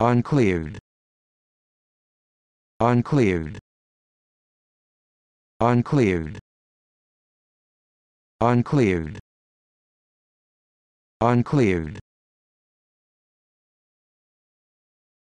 uncleared uncleared uncleared uncleared uncleared